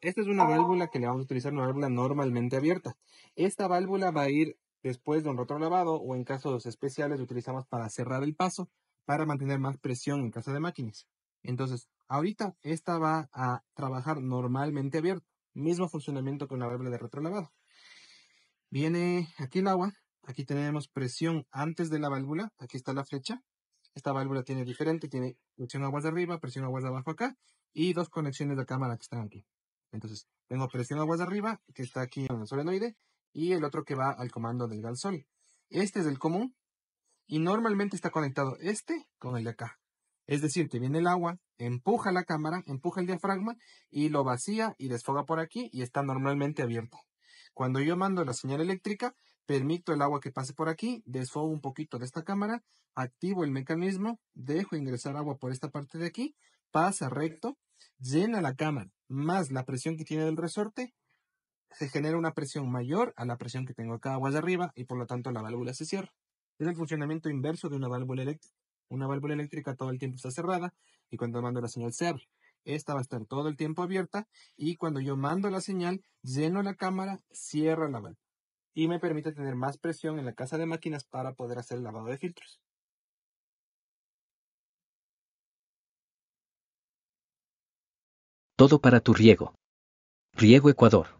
Esta es una válvula que le vamos a utilizar, una válvula normalmente abierta. Esta válvula va a ir después de un rotor lavado o en casos especiales utilizamos para cerrar el paso, para mantener más presión en casa de máquinas. Entonces, ahorita esta va a trabajar normalmente abierta. Mismo funcionamiento con la válvula de retrolavado. Viene aquí el agua. Aquí tenemos presión antes de la válvula. Aquí está la flecha. Esta válvula tiene diferente, tiene presión aguas de arriba, presión aguas de abajo acá y dos conexiones de cámara que están aquí. Entonces, tengo presión aguas de arriba, que está aquí en el solenoide, y el otro que va al comando del galsol. Este es el común, y normalmente está conectado este con el de acá. Es decir, que viene el agua, empuja la cámara, empuja el diafragma, y lo vacía y desfoga por aquí, y está normalmente abierto. Cuando yo mando la señal eléctrica, permito el agua que pase por aquí, desfogo un poquito de esta cámara, activo el mecanismo, dejo ingresar agua por esta parte de aquí, pasa recto, llena la cámara más la presión que tiene del resorte, se genera una presión mayor a la presión que tengo acá agua de arriba y por lo tanto la válvula se cierra. Es el funcionamiento inverso de una válvula eléctrica. Una válvula eléctrica todo el tiempo está cerrada y cuando mando la señal se abre. Esta va a estar todo el tiempo abierta y cuando yo mando la señal, lleno la cámara, cierra la válvula. Y me permite tener más presión en la casa de máquinas para poder hacer el lavado de filtros. Todo para tu riego. Riego Ecuador.